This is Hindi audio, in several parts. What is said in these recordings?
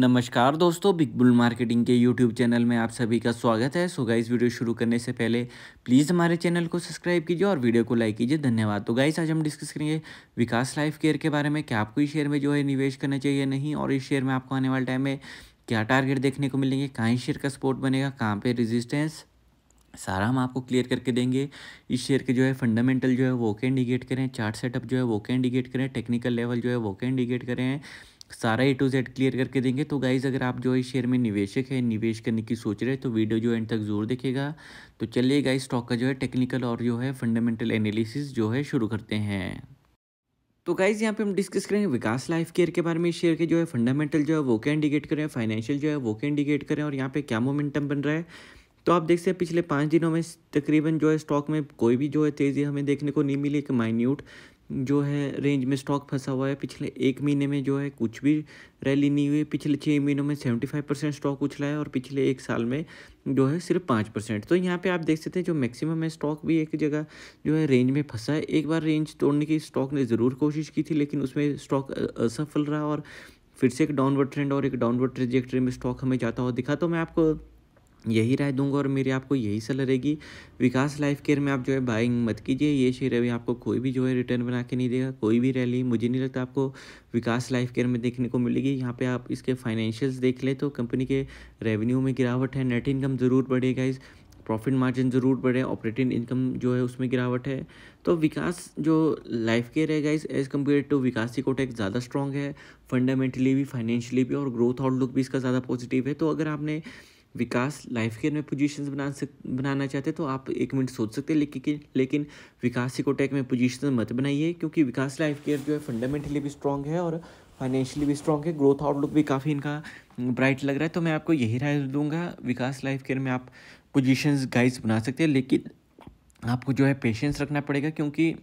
नमस्कार दोस्तों बिग बुल मार्केटिंग के यूट्यूब चैनल में आप सभी का स्वागत है सो गाइस वीडियो शुरू करने से पहले प्लीज़ हमारे चैनल को सब्सक्राइब कीजिए और वीडियो को लाइक कीजिए धन्यवाद तो गाइस आज हम डिस्कस करेंगे विकास लाइफ केयर के बारे में क्या आपको इस शेयर में जो है निवेश करना चाहिए नहीं और इस शेयर में आपको आने वाले टाइम में क्या टारगेट देखने को मिलेंगे कहाँ इस शेयर का सपोर्ट बनेगा कहाँ पर रिजिस्टेंस सारा हम आपको क्लियर करके देंगे इस शेयर के जो है फंडामेंटल जो है वो के इंडिकेट करें चार्ट सेटअप जो है वो कैंड इंडिकेट करें टेक्निकल लेवल जो है वो के इंडिकेट करें सारा ए टू जेड क्लियर करके देंगे तो गाइज़ अगर आप जो है शेयर में निवेशक है निवेश करने की सोच रहे हैं तो वीडियो जो एंड तक जरूर देखेगा तो चलिए गाइज स्टॉक का जो है टेक्निकल और जो है फंडामेंटल एनालिसिस जो है शुरू करते हैं तो गाइज यहाँ पे हम डिस्कस करेंगे विकास लाइफ केयर के बारे में शेयर के जो है फंडामेंटल जो है वो क्या इंडिकेट करें फाइनेंशियल जो है वो क्या इंडिकेट करें और यहाँ पे क्या मोमेंटम बन रहा है तो आप देख सकते हैं पिछले पाँच दिनों में तकरीबन जो है स्टॉक में कोई भी जो है तेज़ी हमें देखने को नहीं मिली एक माइन्यूट जो है रेंज में स्टॉक फंसा हुआ है पिछले एक महीने में जो है कुछ भी रैली नहीं हुई पिछले छः महीनों में सेवेंटी फाइव परसेंट स्टॉक उछला है और पिछले एक साल में जो है सिर्फ पाँच परसेंट तो यहाँ पे आप देख सकते हैं जो मैक्सिमम है स्टॉक भी एक जगह जो है रेंज में फंसा है एक बार रेंज तोड़ने की स्टॉक ने ज़रूर कोशिश की थी लेकिन उसमें स्टॉक असफल रहा और फिर से एक डाउनवर्ड ट्रेंड और एक डाउनवर्ड ट्रेजेक्ट्री में स्टॉक हमें जाता हुआ दिखा तो मैं आपको यही राय दूंगा और मेरी आपको यही सलाह रहेगी विकास लाइफ केयर में आप जो है बाइंग मत कीजिए ये शेयर अभी आपको कोई भी जो है रिटर्न बना के नहीं देगा कोई भी रैली मुझे नहीं लगता आपको विकास लाइफ केयर में देखने को मिलेगी यहाँ पे आप इसके फाइनेंशियल्स देख ले तो कंपनी के रेवेन्यू में गिरावट है नेट इनकम ज़रूर बढ़ेगा इस प्रॉफिट मार्जिन ज़रूर बढ़े ऑपरेटिंग इनकम जो है उसमें गिरावट है तो विकास जो लाइफ केयर है guys as compare to Vikas ही कोटेक ज़्यादा स्ट्रॉन्ग है फंडामेंटली भी फाइनेंशियली भी और ग्रोथ आउटलुक भी इसका ज़्यादा पॉजिटिव है तो अगर आपने विकास लाइफ केयर में पोजीशंस बना सक बनाना चाहते हैं तो आप एक मिनट सोच सकते हैं लेकिन लेकिन विकास सिकोटेक में पोजीशन मत बनाइए क्योंकि विकास लाइफ केयर जो है फंडामेंटली भी स्ट्रॉन्ग है और फाइनेंशियली भी स्ट्रॉन्ग है ग्रोथ आउटलुक भी काफ़ी इनका ब्राइट लग रहा है तो मैं आपको यही राय दूंगा विकास लाइफ केयर में आप पोजिशन गाइड्स बना सकते हैं लेकिन आपको जो है पेशेंस रखना पड़ेगा क्योंकि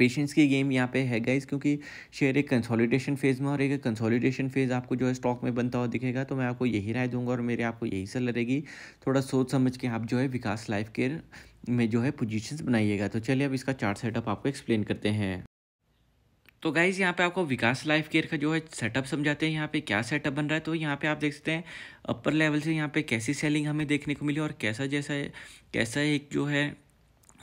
पेशेंस की गेम यहाँ पे है गाइज क्योंकि शेयर एक कंसोलिडेशन फेज़ में और एक कंसोलिडेशन फेज़ आपको जो है स्टॉक में बनता हुआ दिखेगा तो मैं आपको यही राय दूंगा और मेरे आपको यही सलाह रहेगी थोड़ा सोच समझ के आप जो है विकास लाइफ केयर में जो है पोजीशंस बनाइएगा तो चलिए अब इसका चार्ट सेटअप आपको एक्सप्लेन करते हैं तो गाइज़ यहाँ पे आपको विकास लाइफ केयर का जो है सेटअप समझाते हैं यहाँ पे क्या सेटअप बन रहा है तो यहाँ पे आप देख सकते हैं अपर लेवल से यहाँ पे कैसी सेलिंग हमें देखने को मिली और कैसा जैसा है कैसा एक जो है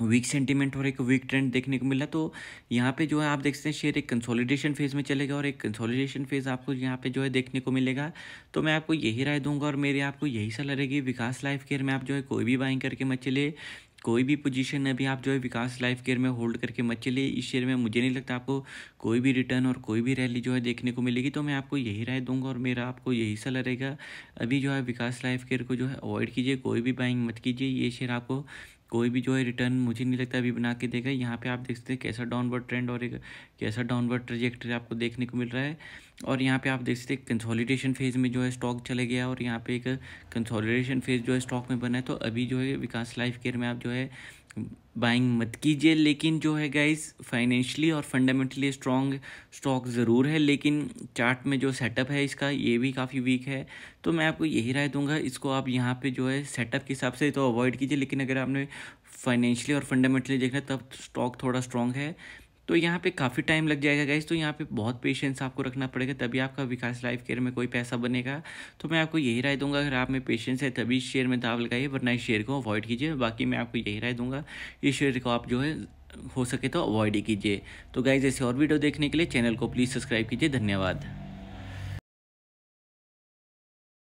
वीक सेंटीमेंट और एक वीक ट्रेंड देखने को मिला तो यहाँ पे जो है आप देख सकते हैं शेयर एक कंसोलिडेशन फेज में चलेगा और एक कंसोलिडेशन फेज आपको यहाँ पे जो है देखने को मिलेगा तो मैं आपको यही राय दूंगा और मेरी आपको यही सलाह रहेगी विकास लाइफ केयर में आप जो है कोई भी बाइंग करके मत चले कोई भी पोजीशन अभी आप जो है विकास लाइफ केयर में होल्ड करके मत चले इस शेयर में मुझे नहीं लगता आपको कोई भी रिटर्न और कोई भी रैली जो है देखने को मिलेगी तो मैं आपको यही राय दूंगा और मेरा आपको यही सलाह रहेगा अभी जो है विकास लाइफ केयर को जो है अवॉइड कीजिए कोई भी बाइंग मत कीजिए ये शेयर आपको कोई भी जो है रिटर्न मुझे नहीं लगता अभी बना के देगा यहाँ पे आप देख सकते हैं कैसा डाउनवर्ड ट्रेंड और एक कैसा डाउनवर्ड ट्रजेक्टरी आपको देखने को मिल रहा है और यहाँ पे आप देख सकते हैं कंसोलिडेशन फेज़ में जो है स्टॉक चले गया और यहाँ पे एक कंसोलिडेशन फेज़ जो है स्टॉक में बना है तो अभी जो है विकास लाइफ केयर में आप जो है बाइंग मत कीजिए लेकिन जो है गाइस फाइनेंशियली और फंडामेंटली स्ट्रॉन्ग स्टॉक ज़रूर है लेकिन चार्ट में जो सेटअप है इसका ये भी काफ़ी वीक है तो मैं आपको यही राय दूंगा इसको आप यहाँ पे जो है सेटअप के हिसाब से तो अवॉइड कीजिए लेकिन अगर आपने फाइनेंशियली और फंडामेंटली देखना तब स्टॉक थोड़ा स्ट्रॉन्ग है तो यहाँ पे काफ़ी टाइम लग जाएगा गाइज तो यहाँ पे बहुत पेशेंस आपको रखना पड़ेगा तभी आपका विकास लाइफ केयर में कोई पैसा बनेगा तो मैं आपको यही राय दूंगा अगर आप में पेशेंस है तभी शेयर में दाव लगाइए वरना इस शेयर को अवॉइड कीजिए बाकी मैं आपको यही राय दूंगा इस शेयर को आप जो है हो सके तो अवॉइड ही कीजिए तो गाइज ऐसे और वीडियो देखने के लिए चैनल को प्लीज़ सब्सक्राइब कीजिए धन्यवाद